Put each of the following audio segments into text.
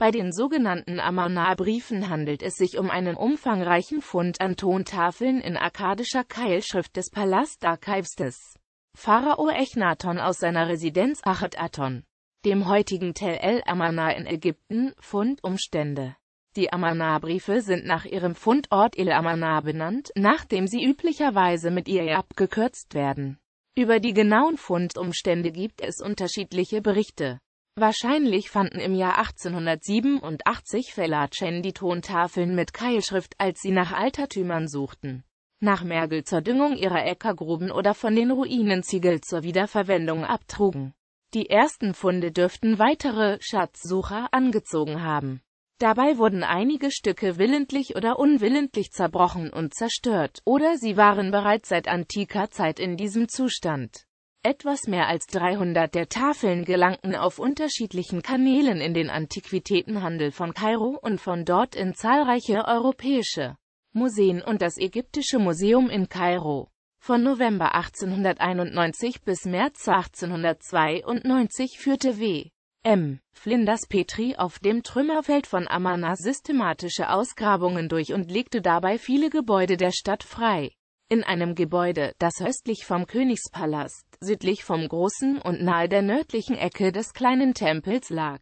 Bei den sogenannten Amarna-Briefen handelt es sich um einen umfangreichen Fund an Tontafeln in akkadischer Keilschrift des Palastarchives des Pharao Echnaton aus seiner Residenz Achet Aton, dem heutigen Tel El Amarna in Ägypten, Fundumstände. Die Amarna-Briefe sind nach ihrem Fundort El Amarna benannt, nachdem sie üblicherweise mit ihr abgekürzt werden. Über die genauen Fundumstände gibt es unterschiedliche Berichte. Wahrscheinlich fanden im Jahr 1887 Fellacen die Tontafeln mit Keilschrift, als sie nach Altertümern suchten. Nach Mergel zur Düngung ihrer Äckergruben oder von den Ruinen Ziegel zur Wiederverwendung abtrugen. Die ersten Funde dürften weitere Schatzsucher angezogen haben. Dabei wurden einige Stücke willentlich oder unwillentlich zerbrochen und zerstört, oder sie waren bereits seit antiker Zeit in diesem Zustand. Etwas mehr als 300 der Tafeln gelangten auf unterschiedlichen Kanälen in den Antiquitätenhandel von Kairo und von dort in zahlreiche europäische Museen und das Ägyptische Museum in Kairo. Von November 1891 bis März 1892 führte W. M. Flinders Petri auf dem Trümmerfeld von Amana systematische Ausgrabungen durch und legte dabei viele Gebäude der Stadt frei. In einem Gebäude, das östlich vom Königspalast südlich vom Großen und nahe der nördlichen Ecke des kleinen Tempels lag,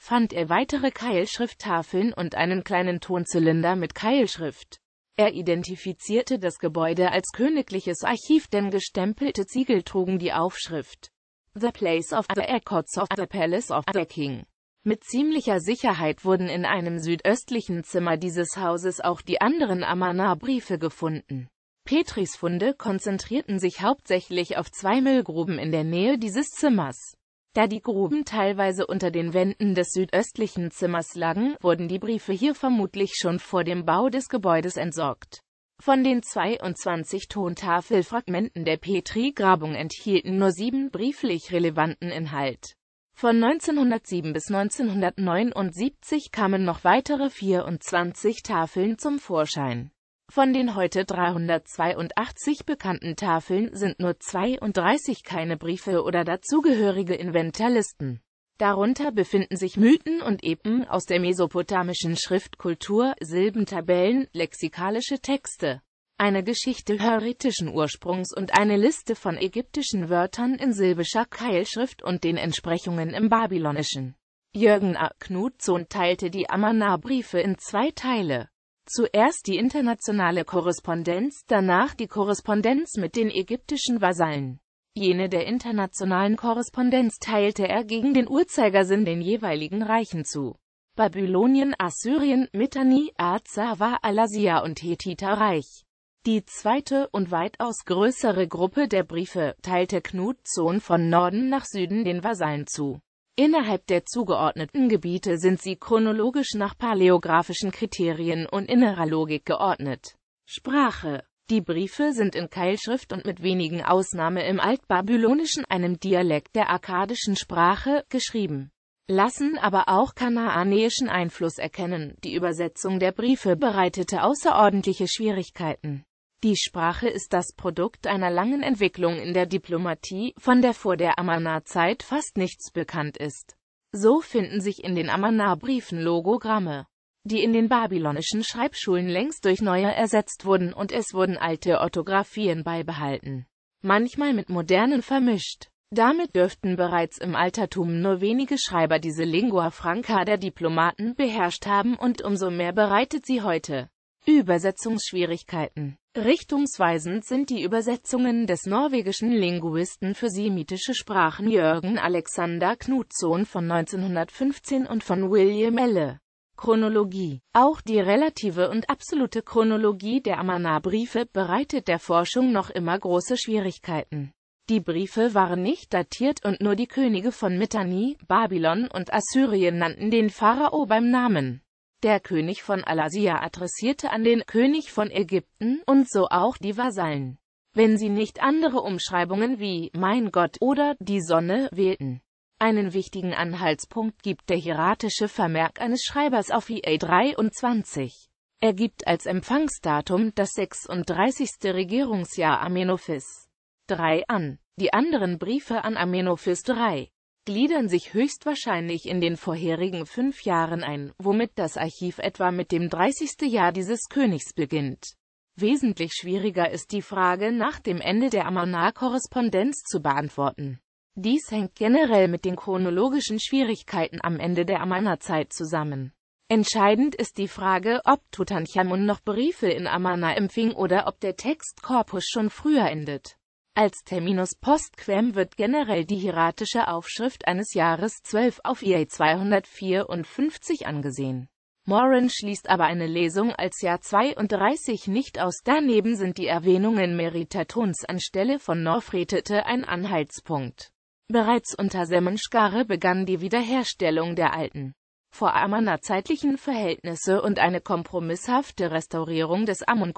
fand er weitere Keilschrifttafeln und einen kleinen Tonzylinder mit Keilschrift. Er identifizierte das Gebäude als königliches Archiv, denn gestempelte Ziegel trugen die Aufschrift The Place of the Records of the Palace of the King. Mit ziemlicher Sicherheit wurden in einem südöstlichen Zimmer dieses Hauses auch die anderen Amarna-Briefe gefunden. Petris Funde konzentrierten sich hauptsächlich auf zwei Müllgruben in der Nähe dieses Zimmers. Da die Gruben teilweise unter den Wänden des südöstlichen Zimmers lagen, wurden die Briefe hier vermutlich schon vor dem Bau des Gebäudes entsorgt. Von den 22 Tontafelfragmenten der Petri-Grabung enthielten nur sieben brieflich relevanten Inhalt. Von 1907 bis 1979 kamen noch weitere 24 Tafeln zum Vorschein. Von den heute 382 bekannten Tafeln sind nur 32 keine Briefe oder dazugehörige Inventarlisten. Darunter befinden sich Mythen und Epen aus der mesopotamischen Schriftkultur, Silbentabellen, lexikalische Texte, eine Geschichte heretischen Ursprungs und eine Liste von ägyptischen Wörtern in silbischer Keilschrift und den Entsprechungen im babylonischen. Jürgen A. Knudson teilte die Amarna-Briefe in zwei Teile. Zuerst die internationale Korrespondenz, danach die Korrespondenz mit den ägyptischen Vasallen. Jene der internationalen Korrespondenz teilte er gegen den Uhrzeigersinn den jeweiligen Reichen zu. Babylonien, Assyrien, Mitanni, Azawa, Alasia und Reich. Die zweite und weitaus größere Gruppe der Briefe teilte Knut Sohn von Norden nach Süden den Vasallen zu. Innerhalb der zugeordneten Gebiete sind sie chronologisch nach paläographischen Kriterien und innerer Logik geordnet. Sprache Die Briefe sind in Keilschrift und mit wenigen Ausnahme im Altbabylonischen, einem Dialekt der akkadischen Sprache, geschrieben lassen aber auch kanaanäischen Einfluss erkennen. Die Übersetzung der Briefe bereitete außerordentliche Schwierigkeiten. Die Sprache ist das Produkt einer langen Entwicklung in der Diplomatie, von der vor der Amarna-Zeit fast nichts bekannt ist. So finden sich in den Amarna-Briefen Logogramme, die in den babylonischen Schreibschulen längst durch neue ersetzt wurden und es wurden alte Orthographien beibehalten, manchmal mit modernen vermischt. Damit dürften bereits im Altertum nur wenige Schreiber diese Lingua franca der Diplomaten beherrscht haben und umso mehr bereitet sie heute Übersetzungsschwierigkeiten. Richtungsweisend sind die Übersetzungen des norwegischen Linguisten für semitische Sprachen Jürgen Alexander Knutsohn von 1915 und von William Elle. Chronologie Auch die relative und absolute Chronologie der Amarna-Briefe bereitet der Forschung noch immer große Schwierigkeiten. Die Briefe waren nicht datiert und nur die Könige von Mitanni, Babylon und Assyrien nannten den Pharao beim Namen. Der König von Alasia adressierte an den König von Ägypten und so auch die Vasallen, wenn sie nicht andere Umschreibungen wie Mein Gott oder Die Sonne wählten. Einen wichtigen Anhaltspunkt gibt der hieratische Vermerk eines Schreibers auf IA e 23. Er gibt als Empfangsdatum das 36. Regierungsjahr Amenophis 3 an. Die anderen Briefe an Amenophis 3 gliedern sich höchstwahrscheinlich in den vorherigen fünf Jahren ein, womit das Archiv etwa mit dem 30. Jahr dieses Königs beginnt. Wesentlich schwieriger ist die Frage nach dem Ende der Amarna-Korrespondenz zu beantworten. Dies hängt generell mit den chronologischen Schwierigkeiten am Ende der Amarna-Zeit zusammen. Entscheidend ist die Frage, ob Tutanchamun noch Briefe in Amarna empfing oder ob der Textkorpus schon früher endet. Als Terminus Postquem wird generell die hieratische Aufschrift eines Jahres 12 auf EA 254 angesehen. Morin schließt aber eine Lesung als Jahr 32 nicht aus. Daneben sind die Erwähnungen Meritatons anstelle von Norfretete ein Anhaltspunkt. Bereits unter Semenschgare begann die Wiederherstellung der alten vorarmener zeitlichen Verhältnisse und eine kompromisshafte Restaurierung des ammon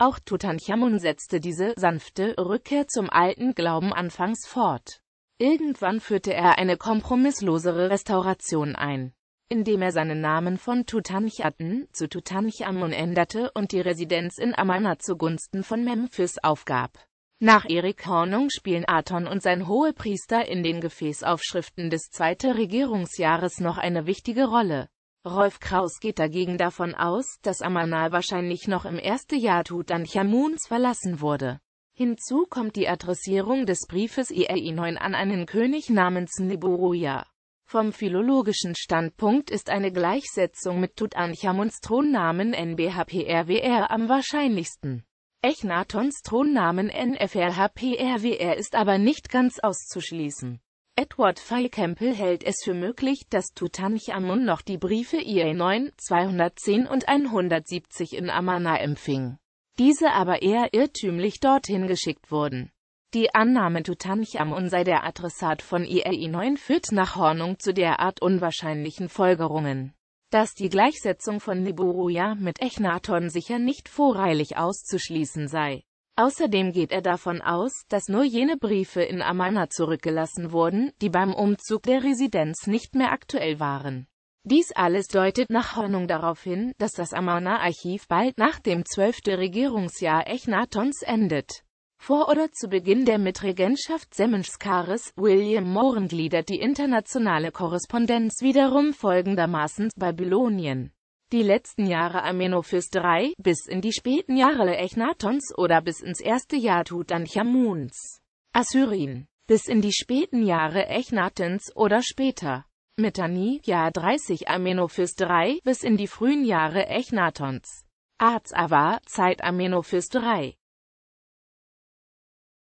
auch Tutanchamun setzte diese sanfte Rückkehr zum alten Glauben anfangs fort. Irgendwann führte er eine kompromisslosere Restauration ein, indem er seinen Namen von Tutanchaten zu Tutanchamun änderte und die Residenz in Amarna zugunsten von Memphis aufgab. Nach Erik Hornung spielen Aton und sein Hohepriester in den Gefäßaufschriften des zweiten Regierungsjahres noch eine wichtige Rolle. Rolf Kraus geht dagegen davon aus, dass Amanal wahrscheinlich noch im ersten Jahr Tutanchamuns verlassen wurde. Hinzu kommt die Adressierung des Briefes e IRI9 an einen König namens Neburuya. Vom philologischen Standpunkt ist eine Gleichsetzung mit Tutanchamuns Thronnamen NBHPRWR am wahrscheinlichsten. Echnatons Thronnamen NFRHPRWR ist aber nicht ganz auszuschließen. Edward Fye hält es für möglich, dass Tutanchamun noch die Briefe IA 9 210 und 170 in Amarna empfing, diese aber eher irrtümlich dorthin geschickt wurden. Die Annahme Tutanchamun sei der Adressat von IE9 führt nach Hornung zu derart unwahrscheinlichen Folgerungen, dass die Gleichsetzung von Niburuya mit Echnaton sicher nicht voreilig auszuschließen sei. Außerdem geht er davon aus, dass nur jene Briefe in Amana zurückgelassen wurden, die beim Umzug der Residenz nicht mehr aktuell waren. Dies alles deutet nach Hoffnung darauf hin, dass das Amana-Archiv bald nach dem 12. Regierungsjahr Echnatons endet. Vor oder zu Beginn der Mitregentschaft Semenskaris, William Moran gliedert die internationale Korrespondenz wiederum folgendermaßen Babylonien. Die letzten Jahre Amenophis III bis in die späten Jahre Echnatons oder bis ins erste Jahr Tutanchamuns, Assyrien, bis in die späten Jahre Echnatons oder später. Mitanni, Jahr 30 Amenophis III bis in die frühen Jahre Echnatons. Arzava, Zeit Amenophis III.